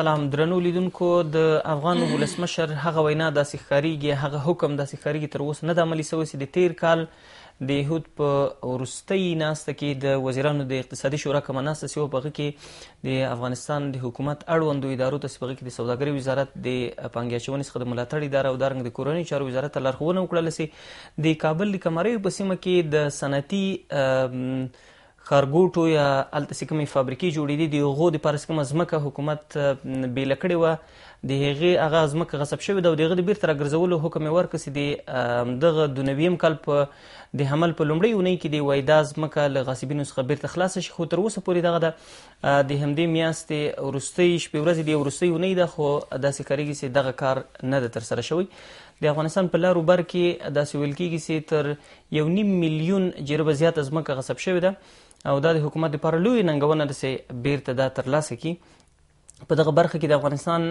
سلام درنو لیدونکو د افغان ولسمشر هغه وینا د سخاريږي هغه حکم د سخاريږي تر اوسه نه د عملی سوي د تیر کال د یهود په ورستۍ ناسته کې د وزیرانو د اقتصادي شورا کوم ناسته سیو په کې د افغانستان د حکومت اړوندو ادارو ته سپغه کې د سوداګرۍ وزارت د پنګیا چونې څخه د ملاتړ ادارې او دارنګ د کورنۍ چارو وزارت لارښوونه وکړه لسی د کابل د کمرې په سیمه کې د صنعتي خارګوټو یا الته سکمې فابریکې جوړېدې د هغو د پاره سکمه ځمکه حکومت بیله کړې وه د هغې هغه ځمکه غصب شوې ده او د هغه د بیرته راګرځولو حکم یې ورکړ چې د دغه دونویم کال په د حمل په لومړۍ اونۍ کې د وای دا ځمکه له غاصبینو څخه بیرته خلاصه شي خو تر اوسه پورې دغه ده د همدې میاشتې وروستۍ شپې ورځې د وروستۍ اونۍ ده خو داسې کاریږي چې دغه کار نه ده ترسره شوی د افغانستان په لارو بر کې داسې ویل کېږي چې تر یو نیم میلیون جریبه زیات ځمکه غصب شوې ده او دا د حکومت لپاره لوی ننګونه ده چې بیرته دا ترلاسه کړي په دغه برخه کې د افغانستان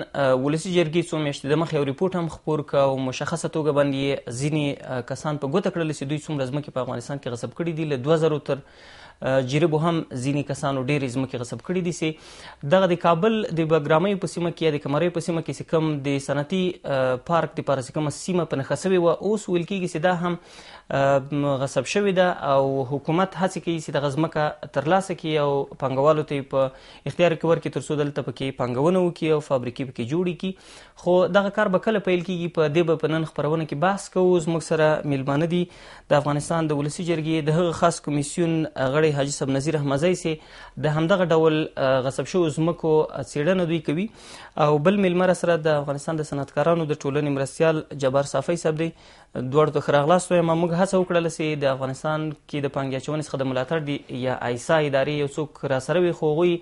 ولسی جرګې څو میاشتې د مخې یو ریپورت هم خپور کړ او مشخصه توګه باندې ځینې کسان په ګوته کړل چې دوی څومره ځمکې په افغانستان کې غصب کړي دي له 2000 تر جریبو هم ځینی کسانو ډېرې ځمکې غصب کړې دي سي دغه د کابل د بګرامۍ په سیمه کې یا د کمرې په سیمه کې کوم د صنعتي پارک د پاره کوم سیمه په نخښوي و اوس ویل کېږي چې دا هم غصب شوې ده او حکومت هڅه کوي چې د ځمکه ترلاسه کړي او پنګوالو ته په اختیار کې ورکړي ترڅو دلته پکې پنګونه وکړي او فابریکې پکې جوړې کړي خو دغه کار به کله پیل کیږي په دې په نن خبرونه کې بحث کوو زموږ سره میلمانه دي د افغانستان د ولسی جرګې د هغه خاص کمیسیون غړي غړی حاجی سب نذیر احمدزی سي د همدغه ډول غصب شو زمکو سیډنه دوی کوي او بل ملمر سره د افغانستان د صنعتکارانو د ټولنې مرستيال جبار صافی صاحب دی دوړ ته خراغلاس وي موږ هڅه وکړل سي د افغانستان کې د پنګیا چون څخه د ملاتړ دی یا ایسا ادارې یو څوک را سره وي خوغوي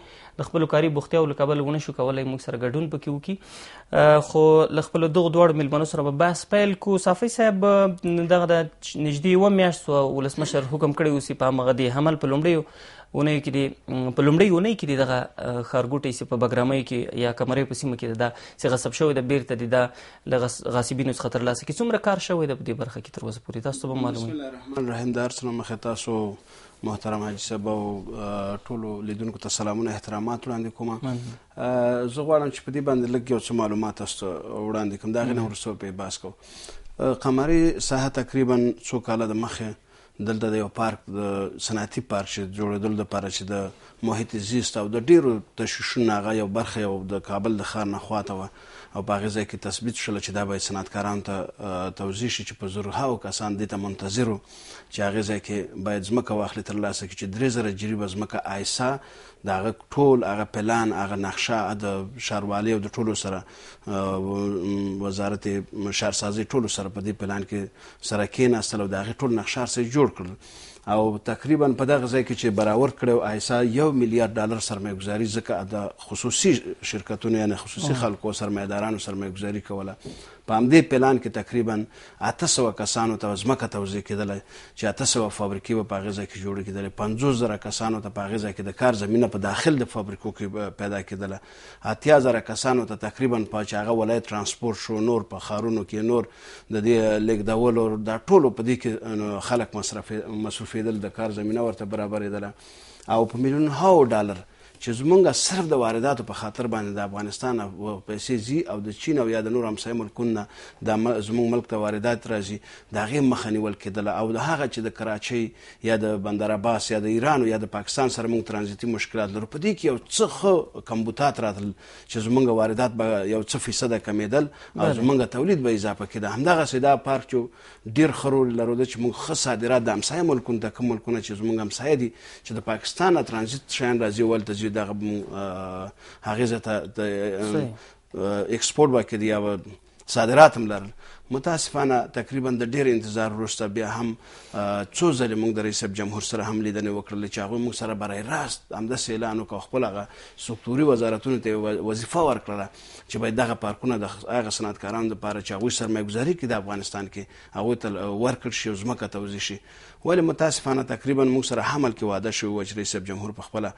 د خپل کاری بوختیا او لکبل ونه شو کولای موږ سره ګډون پکې وکي خو ل خپل دغه دوړ ملمنو سره به بحث پیل کو صافي صاحب دغه د نږدې و میاشت ولسمشر حکم کړی اوسې په مغه دی حمل په لومړی اونۍ کې دی په لومړۍ اونۍ کې دی دغه خارګوټي سی په بګرامۍ کې یا کمرې په سیمه کې دا څه غصب شوی د بیرته دی دا غاصبینو څخه تر لاسه کې څومره کار شوی د دې برخه کې تر اوسه پورې تاسو به معلومه بسم الله الرحمن الرحیم دار سره مخه تاسو محترم حاجی صاحب او ټولو لیدونکو ته سلامونه احترامات وړاندې کوم زه غواړم چې په دې باندې لږ یو څه معلومات تاسو وړاندې کوم دا غنه ورسو په باس کو قمري ساحه تقریبا څو کاله د مخه دلته د یو پارک د صنعتي پارک چې جوړېدل د پاره چې د محیط زیست او د ډیرو تشویشونو هغه یو برخه یو د کابل د ښار نه خواته وه او په هغه ځای کې تثبیت شول چې دا باید صنعتکارانو ته توضیح شي چې په زرهاو کسان دې ته منتظر چې هغه ځای کې باید ځمکه واخلي ترلاسه کړي چې درې زره جریبه ځمکه ایسا د هغه ټول هغه پلان هغه نقشه د ښاروالۍ او د ټولو سره وزارت شهرسازۍ ټولو سره په دې پلان کې سره کېناستل او د هغې ټول نقشه سره جوړ کړل او تقریبا په دغه ځای کې چې برابر کړو احسا یو میلیارډ ډالر سرمایه‌ګذاري ځکه د خصوصي شرکتونو یعنی خصوصي خلکو سرمایه‌دارانو سرمایه‌ګذاري کوله په همدې پلان کې تقریبا 800 کسانو ته ځمکه توزیع کېدله چې 800 فابریکې په غزا کې جوړ کېدلې 50000 کسانو ته په غزا کې د کار زمينه په داخل د فابریکو کې پیدا کېدله 80000 کسانو ته تقریبا په چاغه ولایت ترانسپورت شو نور په خارونو کې نور د دې لیک ډول او د ټولو په دې کې خلک مصرف مصرفېدل د کار زمينه ورته برابرېدله او په میلیون هاو ډالر چې زمونږ صرف د وارداتو په خاطر باندې د افغانستان پیسې زی او د چین او یا د نور همسایه ملکونو د زمونږ ملک ته واردات راځي د هغې مخه نیول کېدله او د هغه چې د کراچۍ یا د بندر عباس یا د ایران یا د پاکستان سره مونږ ترانزیتي مشکلات لرو په دې کې یو څه ښه کمبوتات راتلل چې زمونږ واردات به یو څه فیصده کمیدل او زمونږ تولید به اضافه کېده همدغه سیدا پارک چې ډیر خرول لرو چې مونږ ښه صادرات د همسایه ملکونو ته کوم ملکونه چې زمونږ همسایه دي چې د پاکستان ترانزیت شین راځي ولته چې دغه هغه ته اکسپورت وکړي او صادرات هم لرل متاسفانه تقریبا د ډیر انتظار وروسته بیا هم څو ځله موږ د رئیس جمهور سره هم لیدنې وکړلې چې هغه موږ سره برای راست همدا اعلان وکړ خپل هغه سکتوري وزارتونو ته وظیفه ورکړه چې باید دغه پارکونه د هغه صنعتکارانو لپاره چې هغوی سرمایه‌ګذاري کوي د افغانستان کې هغوی ته ورکړ شي او ځمکه توضیح شي ولې متاسفانه تقریبا موږ سره حمل کې واده شو چې رئیس جمهور په خپل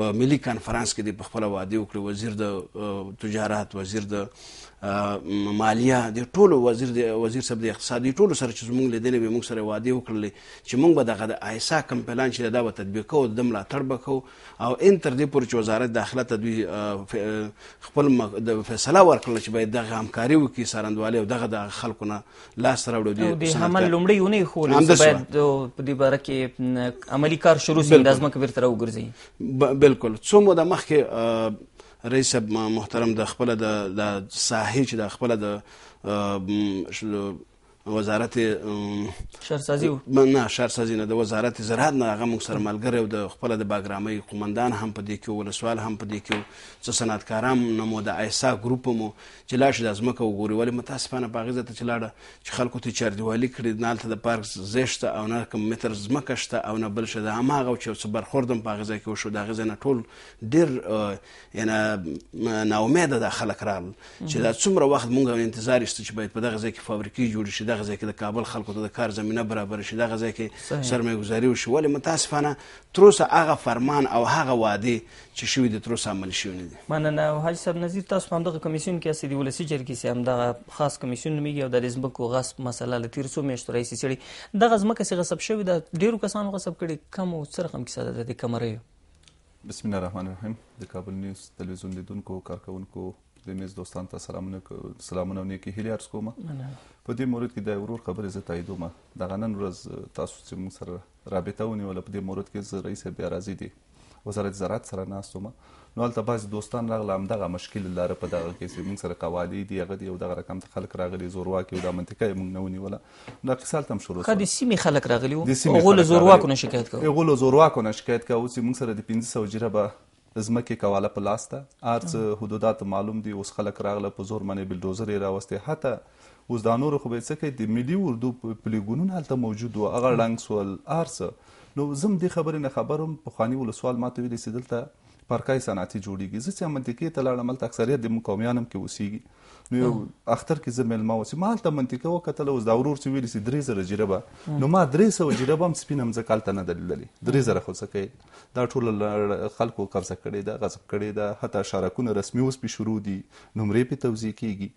په ملي کانفرنس کې د خپل واده وکړ وزیر د تجارت وزیر د مالیه د ټولو وزیر د وزیر صاحب د اقتصادي ټولو سره چې موږ لیدلې به موږ سره وعده وکړلې چې موږ به دغه د آیسا کم پلان چې دا به تطبیق کوو د ملاتړ بکو او ان تر دې پورې چې وزارت داخله ته دوی خپل د فیصله ورکړل چې باید دغه همکاري وکړي سرندوالي او دغه د خلکو نه لاس راوړو دي عمل لومړی ونی خو باید په دې باره کې عملی کار شروع شي لازمه کبیر تر وګرځي بالکل څو مو د مخکې رئیس محترم د خپل د ساحې چې د خپل د Euh, je le وزارت شهرسازي نه شهرسازي نه د وزارت زراعت نه هغه موږ سره ملګری او د خپله د باګرامۍ قومندان هم په دې کې ولسوال هم په دې کې څه صنعتکاران نه مو د ایسا ګروپ مو چې لاړ شي دا ځمکه وګوري ولې متاسفانه په هغې ته چې لاړه چې خلکو ته چاردیوالي کړي نه هلته د پارک ځای شته او نه کوم متر ځمکه شته او نه بل شه د هماغه چې څه برخورد هم په هغې ځای کې وشو د هغې ځای نه ټول ډېر یعنې ناامیده دا خلک راغلل چې دا څومره وخت مونږ انتظار ایسته چې باید په دغه ځای کې فابریکې جوړې شي دغه ځای کې د کابل خلکو ته د کار زمینه برابر شي دغه ځای کې سرمایه‌ګذاري وشي ولې متاسفانه تر اوسه هغه فرمان او هغه وعده چې شوي د تر اوسه عمل شوی نه دي مننه او حاج صاحب نظیر تاسو هم دغه کمیسیون کې اسې دی ولسی جرګې سي هم دغه خاص کمیسیون نومیږي او د ځمکو غصب مسله له تیر څو میاشتو راهیسې څېړي دغه ځمکه چې غصب شوې ده ډیرو کسانو غصب کړي کم او څه رقم کیسه ده د دې کمرې بسم الله الرحمن الرحیم د کابل نیوز تلویزیون لیدونکو کارکونکو د میز دوستان ته سلامونه سلامونه او نیکی هیله ارز کوم په دې مورید کې د ورور خبرې زه تاییدوم د غنن ورځ تاسو چې موږ سره رابطه ونیول په دې مورید کې زه رئیس بیا راځي دي وزارت زراعت سره ناستوم نو البته باز دوستان راغله هم دغه مشکل لاره په دغه کې موږ سره قوالی دی هغه دی او دغه رقم ته خلک راغلي زورواکي او د منطقه موږ نه ونی ولا دا قصه تم شروع خدي سیمه خلک راغلي او غول زورواکو نه شکایت کوي غول زورواکو نه شکایت کوي چې موږ سره د 1500 جره به زمکه کواله په لاس ته ارڅ حدودات معلوم دي اوس خلک راغله په زور باندې بلډوزر یې راوستي حتی اوس د نورو خو به څه کوي د ملي اردو پلیګونونه هلته موجود وو هغه رنګ سول ارڅ نو زم دي خبرې نه خبرم په خاني ولسوال ماته ویلې سیدلته پارکای صنعتي جوړیږي زه چې منطقې ته لاړم ملته اکثریت د مقامیانم کې اوسېږي نو اختر کې زه ملما اوسم ما هلته منطقه وکتل اوس دا ورور چې ویل سي درې زره جربه نو ما درې سو جربه هم سپینم ځکه ته نه دلیدلې درې زره خو څه دا ټول خلکو قبضه کړي دا غصب کړي دا حتی شارکونه رسمي اوس په شروع دي نمرې په توزیع کیږي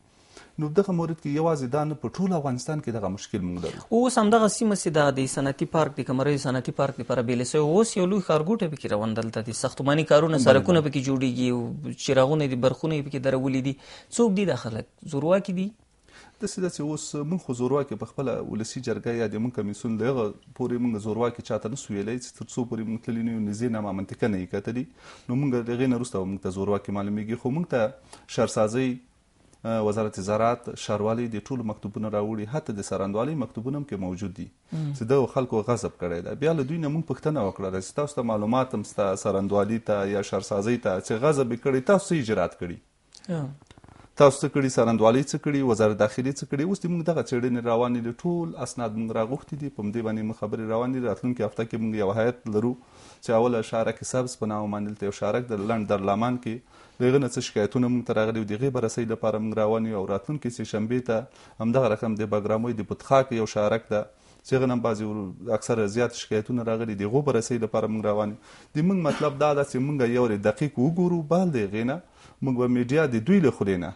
نو دغه مورید کې یوازې دا نه په ټول افغانستان کې دغه مشکل موږ لرو اوس هم دغه سیمه سي د صنعتي پارک د کمرې صنعتي پارک لپاره بیلې سو اوس یو لوی خارګوټه پکې روان دلته دي ساختماني کارونه سرکونه پکې جوړیږي چراغونه دي برخونه پکې درولې دي څوک دي داخله زوروا کې دي د سیده چې اوس مونږ خو زورواکي په خپل ولسی جرګه یا د مونږ کمیسون دغه پورې مونږ زورواکي چاته نه سویلې چې تر څو پورې مونږ تللی نه نزی نه منطقه نه یې کتلی نو مونږ دغه نه رسته مونږ ته زورواکي معلومیږي خو مونږ ته شرسازي وزارت زراعت شاروالي د ټولو مکتوبونه راوړي حتی د سرندوالي مکتوبونه هم کې موجود دي چې د خلکو غضب کړي دا بیا له دوی نه موږ پښتنه وکړه چې تاسو ته معلومات هم سرندوالي ته یا شرسازي ته چې غضب کړي تاسو یې اجرات کړي تاسو څه کړي سرندوالي څه کړي وزارت داخلي څه کړي اوس موږ دغه چیرې روانې دي ټول اسناد موږ راغوښتي دي په دې باندې خبرې روانې راتلونکي هفته کې موږ یو هیات لرو چې اوله شارک سبز په نامه باندې ته شارک د لند در لامان کې دغه نه څه شکایتونه موږ ترغلي دغه برسې لپاره موږ روانې او راتلونکي سه شنبه ته همدغه رقم د بګراموي د پتخا کې یو شارک ده چې غنم بازي اکثر زیات شکایتونه راغلي دي غو برسې لپاره موږ روانې دي موږ مطلب دا ده چې موږ یو دقیق وګورو بل دغه نه موږ په میډیا د دوی له خلینه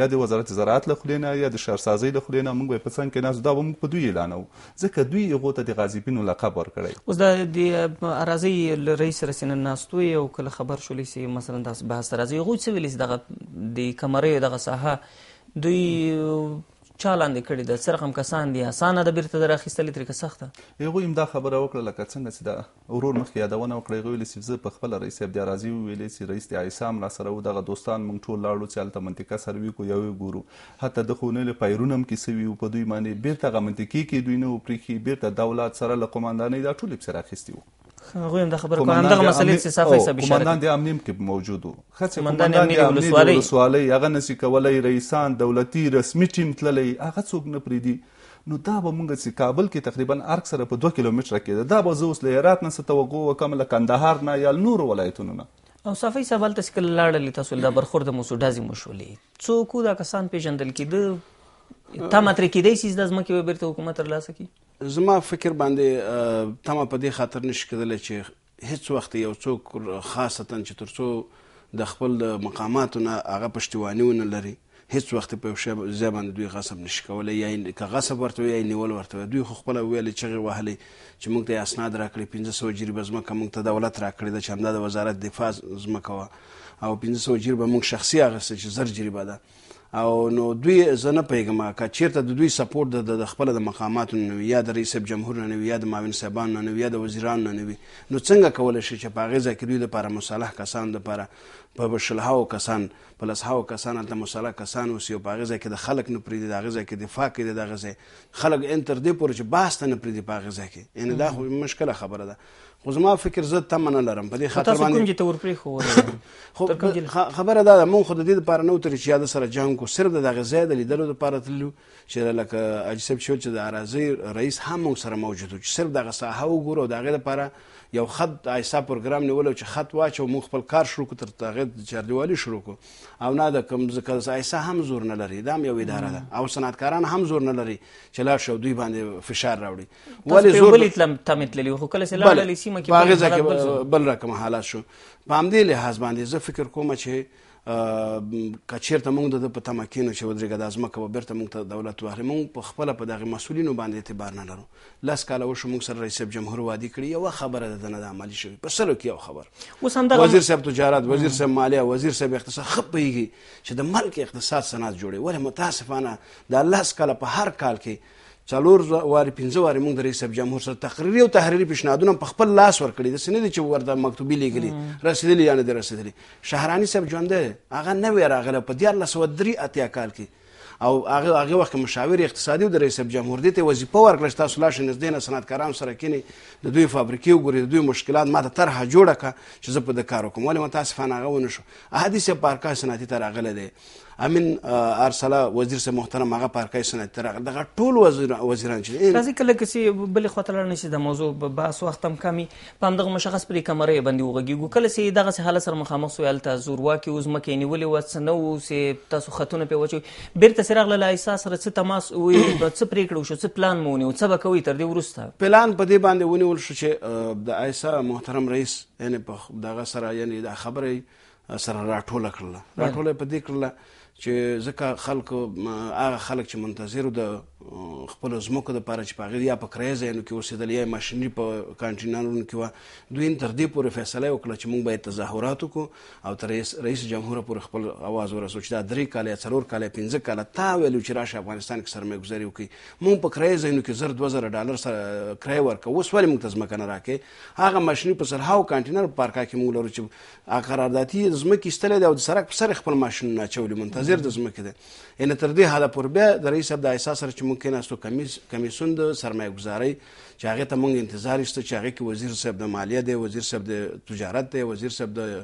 یا د وزارت زراعت له خلینه یا د شهرسازۍ له خلینه موږ په څنګه کې ناس دا موږ په دوی اعلانو ځکه دوی یو ته د غازیبینو لقب ورکړي اوس د د اراضي رئیس رسین ناستو یو کله خبر شولې سي مثلا داس بحث راځي غوڅ ویلې دغه د کمرې دغه ساحه دوی چا لاندې کړي د سرخم کسان دي اسانه د بیرته در اخیستلې طریقه سخته یو هم دا خبره وکړه لکه څنګه چې دا ورور مخکې یادونه وکړه غوې لسی زه په خپل رئیس بیا راځي ویلې چې رئیس دی عیسام را سره دغه دوستان مونږ ټول لاړو چې الته منطقه سروي کو یو ګورو حتی د خونل پایرونم کې سوي په دوی باندې بیرته غمنتکی کې دوی نه پرې کې بیرته دولت سره له قومندانۍ دا ټول بسر اخیستي وو هغه هم د خبره کوم دغه مسلې چې صافي سبي شرط کمانډان د امنیم کې موجود وو خڅه کمانډان د امنیم ولسوالۍ هغه نسی کولای رئیسان دولتي رسمي ټیم تللی هغه څوک نه پریدي نو دا به مونږ چې کابل کې تقریبا ارګ سره په 2 کیلومتره کې دا به زه اوس له هرات نه توقع وکم له کندهار نه یا نور ولایتونو نه او صافي سوال تاسو کله لاړل تاسو دا برخورد مو سو ډازي مو شولې څوک دا کسان پیژندل کېده تا متر کې دې سیس د ځمکې به بیرته حکومت ترلاسه کی زما فکر باندې تمه په دې خاطر نشي کېدلی چې هیڅ وخت یو څوک خاصه چې ترڅو د خپل مقاماتو نه هغه پښتواني ونه لري هیڅ وخت په شی زبان دوی غصب نشکولای یا که غصب ورته یا نیول ورته دوی خو خپل ویل چې وهلي چې موږ ته اسناد راکړي 1500 جریبه زمکه موږ ته دولت راکړي د چمدا د وزارت دفاع زمکه او 1500 جریبه موږ شخصي هغه چې زر جریبه ده او نو دوی زنه پیغام کا چیرته د دوی سپورټ د خپل د مقامات نو یا د رئیس جمهور نو یا د معاون صاحبان نو یا د وزیران نو نو څنګه کول شي چې په غیزه کې دوی لپاره مصالح کسان د لپاره په بشلهاو کسان په لسهاو کسان د مصالح کسان او سی په غیزه کې د خلک نو پریدي د غیزه کې دفاع کوي د غیزه خلک انتر دی پورې باست نه پریدي په غیزه کې ان دا خو مشکله خبره ده خو زما فکر زه تم نه لرم په دې خاطر باندې کوم چې تور پری خو خبره ده مون خو د دې لپاره نو تر چې یاد سره جنگ کو صرف د غزې د لیدلو لپاره تللو چې لکه اجسب شول چې د ارازي رئیس هم سره موجود چې صرف دغه ساحه وګورو دغه لپاره یو خط ایسا پروګرام نیولو چې خط واچو مو خپل کار شروع کو تر هغه چارلوالي شروع کو او نه د کوم ځکه ایسا هم زور نه لري دا یو اداره ده او صنعتکاران هم زور نه لري چې لا شو دوی باندې فشار راوړي ولی زور بل تلم تمتللی خو کله سلا لسی مکه بل رقم حالات شو په همدې لحاظ باندې زه فکر کوم چې کچیرته موږ د په تمکینو چې ودرېګه د ازمکه به بیرته موږ ته دولت واخلي موږ په خپله په دغه مسولینو باندې اعتبار نه لرو لس کاله وشو موږ سره رئیس جمهور وادي کړي یوه خبره ده نه عملی شوې په سلو کې یو خبر اوس همدغه وزیر صاحب تجارت وزیر صاحب مالیه وزیر صاحب اقتصاد خپ پیږي چې د ملک اقتصاد سند جوړي ولې متاسفانه د لس کاله په هر کال کې څلور واري پنځه واري موږ د رئیس جمهور سره تقریری او تحریری پیشنهادونه په خپل لاس ورکړي د سند چې ورته مکتوبي لګلي رسیدلی یعنی د رسیدلی شهرانی صاحب ژوند هغه نه وی راغله په 1903 اتیا کال کې او هغه هغه وخت مشاور اقتصادي د رئیس جمهور دې ته وظیفه ورکړه تاسو لا شنه دینه صنعتکاران سره کینی د دوی فابریکې وګوري د دوی مشکلات ماته طرحه جوړه ک چې زه په د کار کوم ولې متاسفانه هغه ونه شو احادیث پارکا صنعتي تر راغله دی امین ارسله وزیر سه محترم هغه پارکای سنت تر دغه ټول وزیر وزیران چې راځي کله کسي بل خاطر نه شي د موضوع په اس وخت هم کمی په دغه مشخص پر کمرې باندې وغږیږو کله سي دغه سه حالت سره مخامخ سوال ته زور واکي اوس مکه نیولې وسنه او سي تاسو خاتون په وچو بیرته سره غل احساس سره څه تماس وي څه پریکړو شو څه پلان مونږ او څه بکوي تر دې ورسته پلان په دې باندې ونیول شو چې د ایسا محترم رئیس یعنی په دغه سره یعنی د خبرې سره راټوله کړله راټوله په دې کړله چې ځکه خلکو هغه خلک چې منتظر د خپل زموکه د پاره چې پاغیر یا په کرایز یانو کې اوسېدل یا ماشینري په کانټینرونو کې و دوی تر دې پورې فیصله وکړه چې موږ باید تظاهرات وکړو او تر رئیس جمهور پورې خپل आवाज ورسو چې دا درې کال یا څلور کال یا پنځه کال تا ویلو چې راشه افغانستان کې سرمایه‌ګذاري وکړي موږ په کرایز یانو کې زر 2000 ډالر سره کرای ورکو اوس ولې موږ ته ځمکه نه راکې هغه ماشینري په سرهاو کانټینر پارکا کې موږ لرو چې هغه قراردادي ځمکه استلې ده او د سرک پر سر خپل ماشینونه چولې منتظر د ځمکه ده ان تر دې حاله پر بیا د رئیس صاحب د احساس سره چې موږ کېناستو کمیسون د سرمایه ګزارۍ چې هغې ته موږ انتظار شته چې هغې کې وزیر صاحب د مالیه دی وزیر صاحب د تجارت دی وزیر صاحب د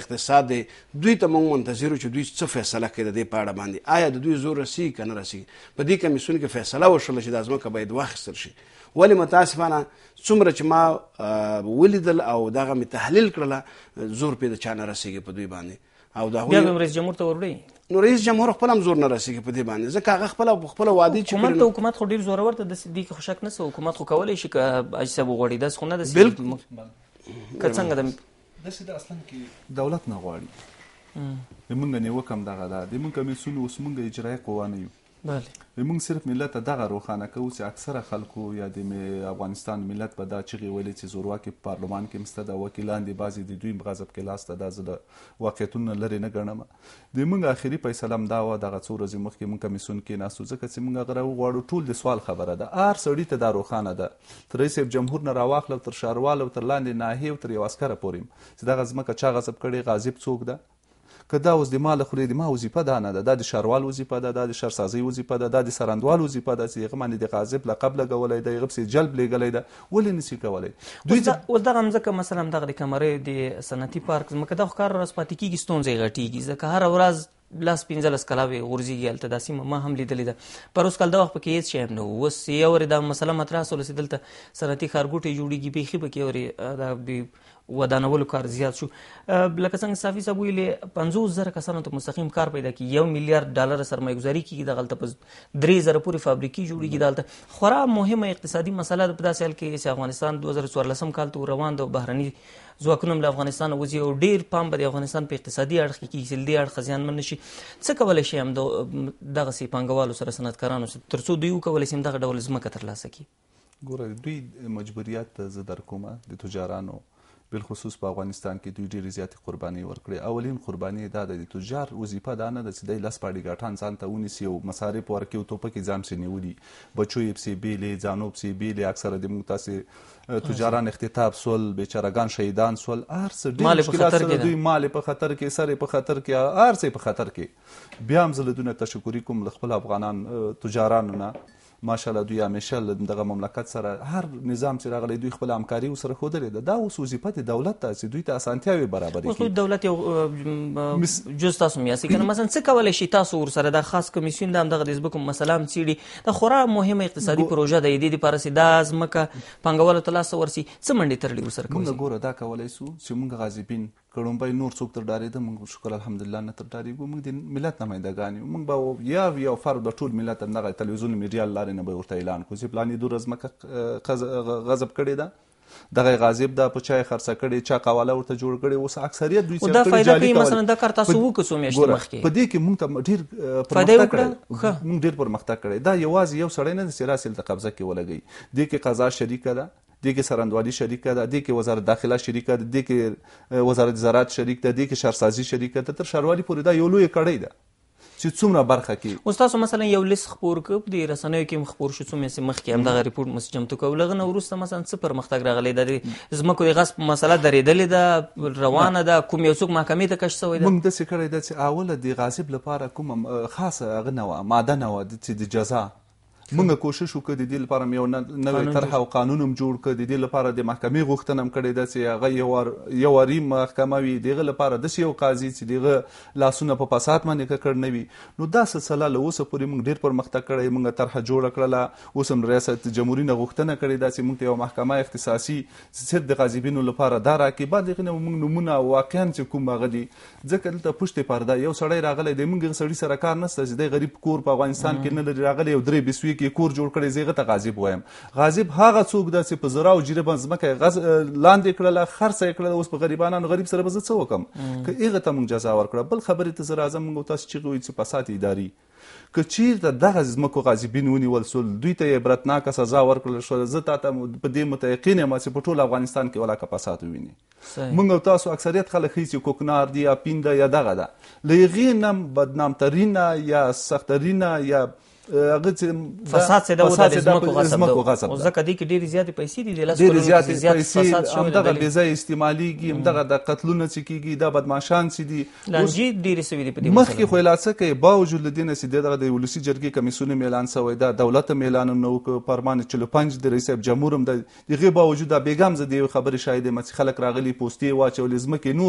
اقتصاد دی دوی ته موږ منتظر چې دوی څه فیصله کوي د دې په اړه باندې آیا د دوی زور رسیږي که نه رسیږي په دې کمیسون کې فیصله وشوله چې دا ځمکه باید واخیستل شي ولې متاسفانه څومره چې ما ولیدل او دغه مې تحلیل کړله زور پې د چا نه رسیږي په دوی باندې او دا بیا به رئیس جمهور ته ورولې نو رئیس جمهور خپل هم زور نه رسیږي په دې باندې ځکه هغه خپل خپل وادي چې حکومت ته حکومت خو ډیر زور ورته د دې کې خوشک نه سو حکومت خو کولای شي که اج سب غوړي داس خو نه د که څنګه د داسې د اصلا کې دولت نه غواړي موږ نه وکم دغه دا د موږ کمیسون اوس موږ اجرایي قوا نه یو بله موږ صرف ملت دغه روخانه کوو چې اکثره خلکو یا د افغانستان ملت په دا چغي ولې چې زورواکي پارلمان کې مستد او وکیلاندې بازي د دوی مغزب کې لاس ته د زله واقعیتونه لري نه ګڼم د موږ اخیری فیصله هم دا و دغه څو ورځې مخکې موږ کمیسون کې ناسو ځکه چې موږ غره غواړو ټول د سوال خبره ده ار سړی ته دا روخانه ده تر رئیس جمهور نه راواخلو تر شاروالو تر لاندې ناهیو تر یو عسکر پوریم چې دغه ځمکه چا غصب کړي غاضب څوک ده که دا اوس د ما له خولې د ما وظیفه دا نه ده دا د ښاروال وظیفه ده دا د ښارسازۍ وظیفه ده دا د څرنډوال وظیفه ده چې هغه باندې د غاضب لقب لګولی دی هغه پسې جلب لیږلی ده ولې نسي کولی دوی اوس دغه مځکه مثلا دغه د کمرې د صنعتي پارک ځمکه دغه ښکاره ورځ پاتې کېږي ستونزې غټېږي ځکه هره ورځ لاس پنځلس کلاوي غورځيږي هلته داسې ما هم لیدلې ده پر اوس کال د وخت پکې هېڅ شی هم نه و اوس یو ورې دا مسله مطرح سولسي دلته صنعتي ښارګوټی جوړېږي بیخي پکې اورې دا ودانولو کار زیات شو لکه څنګه صافي صاحب ویلي 50000 کسانو ته مستقیم کار پیدا کی یو میلیارډ ډالر سرمایه‌ګذاري کیږي د غلطه پز 3000 پورې فابریکې جوړیږي دالته خورا مهمه اقتصادي مسله ده په داسې حال کې چې افغانستان 2014 کال ته روان دی بهرني ځواکونه له افغانستان وځي او ډیر پام به د افغانستان په اقتصادي اړخ کې کیږي دې اړخ ځان من نشي څه کولای شي هم دغه سي پنګوالو سره صنعتکارانو سره ترڅو دوی وکولای شي دغه ډول زمکه ترلاسه کړي ګوره دوی مجبوریت زه در کومه د تجارانو بل خصوص په افغانستان کې دوی ډیرې زیاتې قربانۍ ورکړې اولین قرباني دا د تجار وظیفه دا نه ده چې دی لس پاډي ګاټان ځان ته ونیسي او مصارف ورکړي او توپکې ځان سي نیولي بچو یې پسې بیلې ځانو پسې بیلې اکثره د موږ تاسې تجاران اختطاف سول بیچارهګان شهیدان سول هر څه ډېر مشکلات سره دوی مال په خطر کې سر په خطر کې هر څه په خطر کې بیا هم زه له دونه تشکر کوم له خپل افغانان تجارانو نه ماشاءالله دوی همیشه دغه مملکت سره هر نظام چې راغلی دوی خپل همکاري وسره ښودلې ده دا اوس وظیفه د دولت ده چې دوی ته اسانتیاوې برابرې کړي دولت یو جز تاسو میاسي کنه مثلا څه کولی شي تاسو ورسره د خاص کمیسیون د همدغه د ازبکو مسله هم څېړي د خورا مهمه اقتصادي پروژه ده د دې دپاره چې دا ځمکه پانګوالو ته لاسته ورسي څه منډې تړلې ورسره کوي موږ ګوره دا کولی سو چې موږ غازیبین کړومبای نور څوک تر ډارېده موږ شکر الحمدلله نه تر ډارېږو موږ د ملت نمایندګان یو موږ به یا یو فرد به ټول ملت همدغه تلویزیون میډیا لارې نه به ورته اعلان کو چې پلانې دوره ځمکه غضب کړې ده دغه غاضب د په چای خرڅ کړي چا قواله ورته جوړ کړي اوس اکثریت دوی څه کوي دا فائدې مثلا د کار تاسو وکړو میاشتې مخکې په دې کې موږ ته ډیر پرمختګ کړی موږ ډیر پرمختګ کړی دا یوازې یو سړی نه سیرا سیل ته قبضه کې ولګي دې کې قضا شریکه ده دې کې سرندوالي شریکه ده دې کې وزارت داخله شریکه ده دې کې وزارت زراعت شریک ده دې کې شهرسازي شریکه ده تر شهروالي پورې دا یو لوی کړی ده چې څومره برخه کې اوس تاسو مثلا یو لیست خپور کړ د رسنیو کې مخپور شو څو میسي مخکې هم دغه ریپورت مس جمع کوو لغه نو وروسته مثلا څه پرمختګ راغلی د زمکو د غصب مسله درېدلې ده روانه ده کوم یو څوک محکمې ته کش شوی ده موږ داسې کړی ده چې اوله د غاصب لپاره کوم خاصه غنوه ماده نه و چې د جزا موږ کوشش وکړو د دې لپاره یو نوې طرحه او قانونم جوړ کړ د دې لپاره د محکمې غوښتنه کړې ده چې هغه یو یو ری محکمه وي دغه لپاره د یو قاضي چې دغه لاسونه په فساد باندې کړ نه وي نو دا سلسله له اوسه پورې موږ ډیر پرمختګ کړی موږ طرحه جوړ کړله اوس هم ریاست جمهوریت نه غوښتنه کړې ده چې موږ یو محکمه اختصاصي صرف د غاضبینو لپاره دا راکې بعد دغه موږ نمونه واقعا چې کوم غدي ځکه دلته پښته پرده یو سړی راغلی د موږ سړی سره کار نسته چې د غریب کور په افغانستان کې نه لري راغلی یو درې بسوي کې کور جوړ کړی زیغه ته غاضب وایم غاضب هغه څوک ده چې په زراو جیره باندې مکه غز لاندې کړل خرڅ کړل اوس په غریبانو غریب سره بزڅ وکم که ایغه ته مونږ جزا ورکړه بل خبره ته زرا اعظم مونږ تاسو چې غوي چې پسات اداري که چیرته دغه ځمکو غاضبین ونیول سول دوی ته عبرتناکه سزا ورکړل شوه زه تا ته په دې متیقین یم چې په ټول افغانستان کې ولاکه فساد وویني موږ تاسو اکثریت خلک هیڅ کوکنار دی یا پینده یا دغه ده له هغې نه بدنامترینه یا سخترینه یا هغه چې فساد څه ډول د ځمکو غصب او ځکه دي کې ډېری زیاتې پیسې دي د لاس ډېری زیاتې پیسې همدغه بې ځای استعمالېږي همدغه د قتلونه چې کېږي دا بدمعشان چې دي لانجې ډېرې سوي دي په دې مخکې خو اعلان څه کوي باوجود له دې نه چې دغه د ولسي جرګې کمیسیون اعلان سوی دا دولت اعلان نه وکړ فرمان 45 د رئیس صاحب جمهور هم دغه باوجود د بیګم زده خبرې شاید مې خلک راغلي پوسټي واچولې ځمکې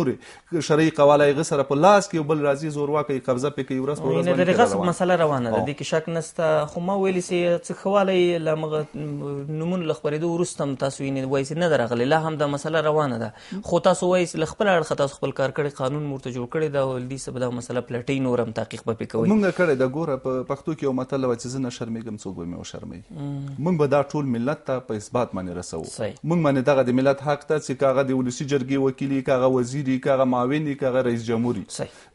نور شرعي قواله غسر په لاس کې بل راځي زورواکي قبضه پکې ورس ورس باندې غصب مسله روانه ده د کې شک نه یاست خو ما ویلی سي څه خواله لمغه نمون لخبرېدو ورستم تاسو یې وایي نه درغلی لا هم دا مسله روانه ده خو تاسو وایي لخبل اړه تاسو خپل کار کړی قانون مورته جوړ کړی دا ولدي سبا دا مسله پلټي نورم تحقیق به کوي مونږ کړی د ګوره په پښتو کې یو مطلب چې زنه شرمېږم څوک به مې شرمې مونږ به دا ټول ملت ته په اثبات باندې رسو مونږ باندې دغه د ملت حق ته چې کاغه د ولسی جرګې وکیلي کاغه وزیري کاغه معاون کاغه رئیس جمهور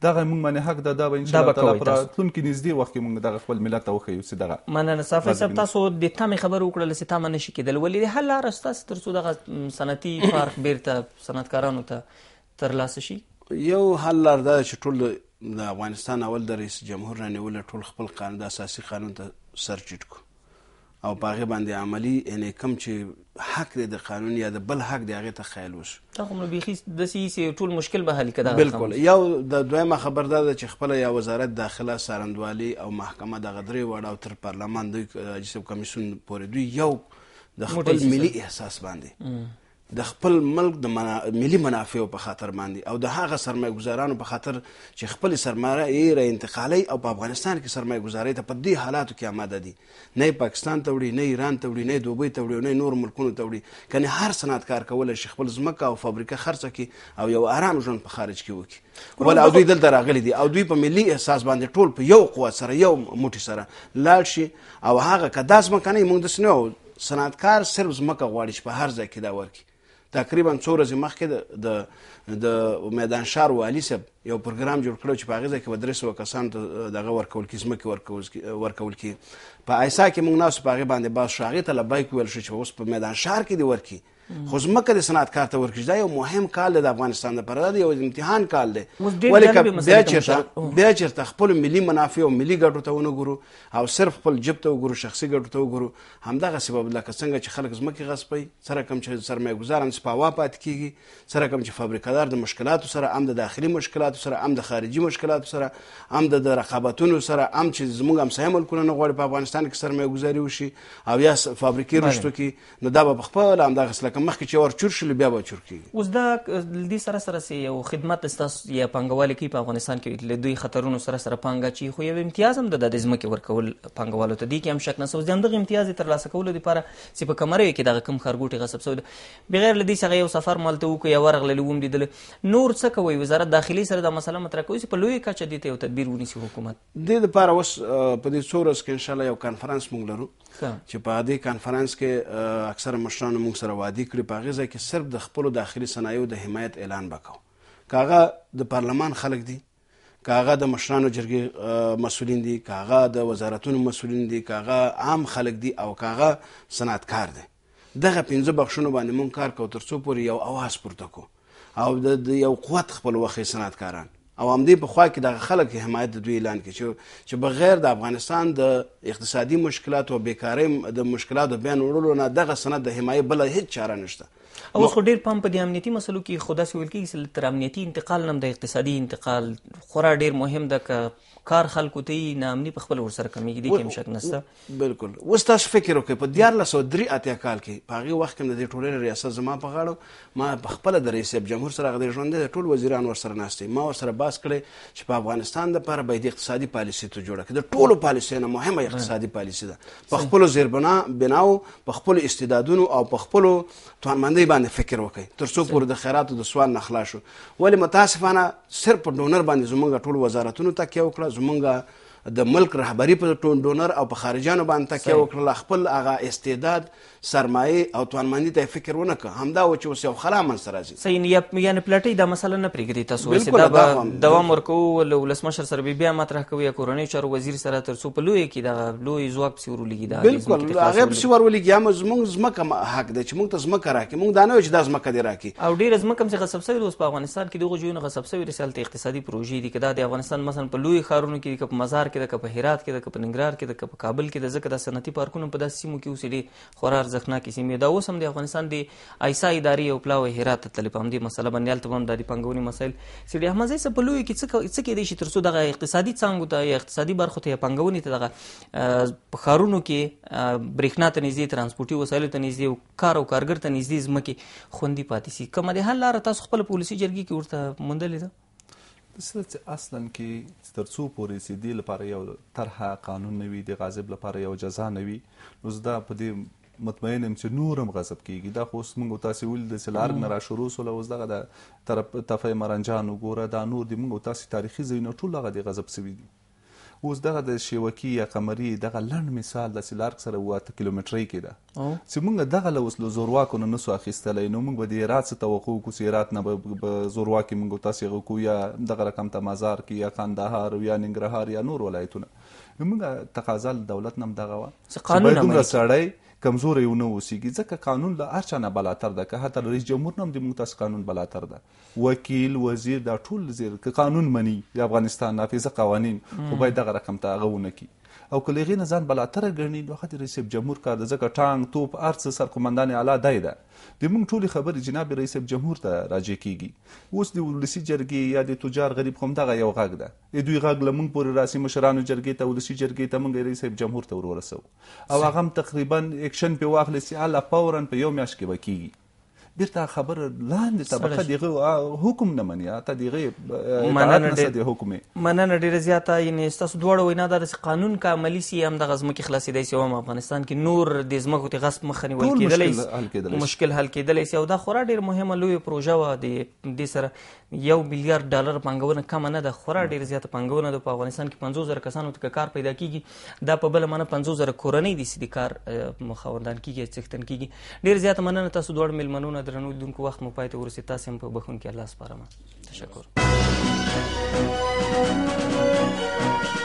دغه مونږ باندې حق ده دا به ان شاء الله تعالی پر تلونکو نږدې وخت کې مونږ دغه خپل ملت ته وخیو چې دغه مننه صافي صاحب تاسو د تامه خبر وکړل چې تامه نشي کېدل ولې د حل لار استاس ترڅو دغه صنعتي پارک بیرته صنعتکارانو ته ترلاسه شي یو حل لار دا چې ټول د افغانستان اول د رئیس جمهور نه نیول ټول خپل قانون د اساسي قانون ته سرچټ کو او پاغه باندې عملی ان کم چې حق د قانون یا د بل حق دی هغه ته خیال وش تاسو نو بيخي د سیاسي ټول مشکل به حل کړه بالکل یو د دویمه خبردار چې خپل یا وزارت داخله سارندوالي او محکمه د غدري وړ او تر پارلمان د اجسب کمیسون پورې دوی یو د خپل ملي احساس باندې د خپل ملک د منا... ملي منافع په خاطر باندې او د هغه سرمایه‌ګزارانو په خاطر چې خپل سرمایه یې را انتقالي او په افغانستان کې سرمایه‌ګزاري ته په دې حالاتو کې آماده دي نه پاکستان ته وړي نه ایران ته وړي نه دوبۍ ته وړي نه نور ملکونو ته وړي کني هر صنعتکار کولای شي خپل ځمکه او فابریکه خرڅه کړي او یو آرام ژوند په خارج کې وکړي ول او دوی دلته راغلي دي او دوی په ملي احساس باندې ټول په یو قوت سره یو موټي سره لاړ شي او هغه کداس مکانې مونږ د سنو صنعتکار صرف ځمکه غواړي چې په هر ځای کې دا ورکړي تقریبا څو ورځې مخکې د د میدان شار والي صاحب یو پروګرام جوړ کړو چې په هغه ځای کې بدرسه وکسان ته دغه ورکول کې ځمکې ورکول کې په ایسا کې موږ ناس په هغه باندې باز شاغې ته لبیک ویل شو چې اوس په میدان شار کې دی ورکی خو ځمکه د صنعت کار ته ورکړي دا یو مهم کال دی د افغانستان لپاره دا یو امتحان کال دی ولې که بیا چېرته بیا چېرته خپلو ملي منافعو ملي ګټو ته ونه ګورو او صرف خپل جب ته وګورو شخصي ګټو ته وګورو همدغه سبب لکه څنګه چې خلک ځمکې غصبوي سره کم چې سرمایه ګزاران سپاوا پاتې کیږي سره کم چې فابریکادار د مشکلاتو سره هم د داخلي مشکلاتو سره هم د خارجي مشکلاتو سره هم د رقابتونو سره هم چې زموږ همسایه ملکونه نه غواړي په افغانستان کې سرمایه ګزاري وشي او یا فابریکې رشتو کې نو دا به خپل همدغه سلکه لکه مخکې چې ورچور شل بیا به چور کیږي اوس دا دې سره سره سي یو خدمت تاسو یا پنګوال کې په افغانستان کې له دوی خطرونو سره سره پنګا چی خو یو امتیاز هم د ځمکې ورکول پنګوالو ته دي کې هم شک نه سو ځندغه امتیاز تر لاسه کولو لپاره چې په کمرې کې دغه کم خرګوټي غصب سو بغیر لدی څنګه یو سفر مالته وکي یو ورغله لوم دي نور څه کوي وزارت داخلي سره د مسله مطرح کوي په لوی کچه دي ته یو تدبیر ونیسي حکومت د دې لپاره اوس په دې څورس کې ان شاء الله یو کانفرنس مونږ لرو چې په دې کانفرنس کې اکثر مشرانو مونږ سره وادي کړي په هغه ځای کې صرف د خپلو داخلي صنایعو د حمایت اعلان وکاو کاغه د پارلمان خلک دي کاغه د مشرانو جرګې مسولین دي کاغه د وزارتونو مسولین دي کاغه عام خلک دي او کاغه صنعتکار دي دغه پنځه بخښونو باندې مونږ کار کوو ترڅو پورې یو اواز پورته کو او د یو قوت خپل وخت صنعتکاران او همدې په خوا کې د خلک حمایت د دوی اعلان کړي چې چې بغیر د افغانستان د اقتصادي مشکلات او بیکارۍ د مشکلاتو بیان وړلو نه دغه سند د حمایت بل هیڅ چاره نشته او خو ډیر پام په دې امنیتي مسلو کې خدا سي ویل کې چې تر امنیتي انتقال نم د اقتصادي انتقال خورا ډیر مهم ده ک کار خلکو ته نامني په خپل ورسره کمیږي دي کوم شک نشته بالکل اوس تاسو فکر وکړئ په 1903 اتیا کال کې په هغه وخت کې د ټولنې ریاست زما په غاړه ما په خپل د رئیس جمهور سره غوډه ژوند د ټول وزیران ورسره ناشته ما ورسره باس کړي چې په افغانستان لپاره باید اقتصادي پالیسي ته جوړه کړي د ټولو پالیسي نه مهمه اقتصادي پالیسي ده په خپل زیربنا بناو په خپل استعدادونو او په خپل توانمندۍ باندې فکر وکړي تر څو پورې د خیراتو د سوال نه خلاص شو ولی متاسفانه صرف په ډونر باندې زمونږ ټول وزارتونو تکیه وکړه 孟哥。د ملک رهبری په ټونډونر او په خارجانو باندې تکیه وکړل خپل هغه استعداد سرمایه او توانمندي ته فکر ونه کړ همدا و چې اوس یو خلا منځ راځي صحیح یعنې پلټۍ دا مسله نه پرېږدي تاسو دا به دوام ورکوو له ولسمشر سره بیا مطرح کوي یا کورنیو چارو وزیر سره تر څو په لویه کې دغه لوی ځواک پسې ورولېږي دا بلکل هغه پسې ورولېږي یا زموږ ځمکه حق دی چې موږ ته ځمکه راکړي موږ دا نه چې دا ځمکه دې راکړي او ډېر ځمکه هم غصب شوي اوس په افغانستان کې دغه ژوند غصب شوي رسالت اقتصادي پروژې دي که دا د افغانستان مثلا په لوی ښارونو کې په مزار کې کې د په هرات کې د په ننګرهار کې د په کابل کې د ځکه د صنعتي پارکونو په داسې سیمو کې اوس ډېر خورا ارزښتناکې سیمې دا اوس هم د افغانستان د ایسا ادارې او پلاو هرات ته تللی په همدې مسله باندې هلته به هم د پانګونې مسایل سړي احمد ځای په لویو کې څه کېدی شي تر څو دغه اقتصادي څانګو ته یا اقتصادي برخو ته یا پانګونې ته دغه په ښارونو کې برېښنا ته نږدې ترانسپورتي وسایلو ته نږدې کار او کارګر ته نږدې ځمکې خوندي پاتې شي کومه د حل لاره تاسو خپل پولیسي جرګې کې ورته موندلې ده څه چې اصلا کې ترڅو پورې سي دی لپاره یو طرحه قانون نوي د غاضب لپاره یو جزا نوي نو زدا په دې مطمئن یم چې نورم غضب کیږي دا خو اوس موږ تاسو ول د سلار نه را شروع سول اوس دغه د طرف تفه مرنجان وګوره دا نور د موږ تاسو تاریخي زینو ټول هغه د غضب سوي دي اوس دغه د شیوکی یا قمری دغه لند مثال د سلارک سره واته کیلومتري کې ده چې موږ دغه له وسلو زورواکو نه نسو اخیستلای نو موږ به د ایرات څخه توقع کو سیرات نه به زورواکي موږ تاسو غوکو یا دغه رقم ته مزار کې یا قندهار یا ننګرهار یا نور ولایتونه موږ تقاضا دولت نم دغه وا چې قانون نه سړی کمزوري و نه اوسېږي ځکه قانون له هر چا نه بلاتر ده که حتی رئیس جمهور نه هم د موږ تاسو قانون بلاتر ده وکیل وزیر دا ټول زیر که قانون مني د افغانستان نافظه قوانین خو باید دغه رقم ته هغه ونه کړي او که له هغې ځان بلاتره ګڼي نو خاطر رئیس جمهور کار ده ځکه ټانک توپ هر څه سرقمندان اعلی دی ده د موږ ټولې خبرې جناب رئیس جمهور ته راجع کیږي اوس د ولسي جرګې یا د تجار غریب خو همدغه یو غږ ده د دوی غږ له موږ پورې راسي مشرانو جرګې ته ولسي جرګې ته موږ رئیس جمهور ته ورورسو او هغه تقریبا اکشن په واخلې سیاله فورا په یو میاشت کې وکیږي بیرته خبر لاندې طبقه دغه حکم نه مني اته دغه مننه د حکم مننه ډیره زیاته یعنی تاسو دواړه وینا د قانون کا عملی سي هم د غزم کې خلاصې دی سیوم افغانستان کې نور د زمکو ته غصب مخنی ول کېدلی مشکل حل کېدلی سي او دا خورا ډیر مهمه لوی پروژه و د دې سره یو میلیارډ ډالر پانګونه کم نه ده خورا ډیر زیاته پانګونه ده په افغانستان کې 50000 کسانو ته کار پیدا کیږي دا په بل معنی 50000 کورنۍ دي چې کار مخاوندان کیږي څښتن کیږي ډیر زیاته مننه تاسو دوه ملمنونه درنو دونکو وخت مو پاتې ورسې تاسو هم په بخون کې الله سپارم تشکر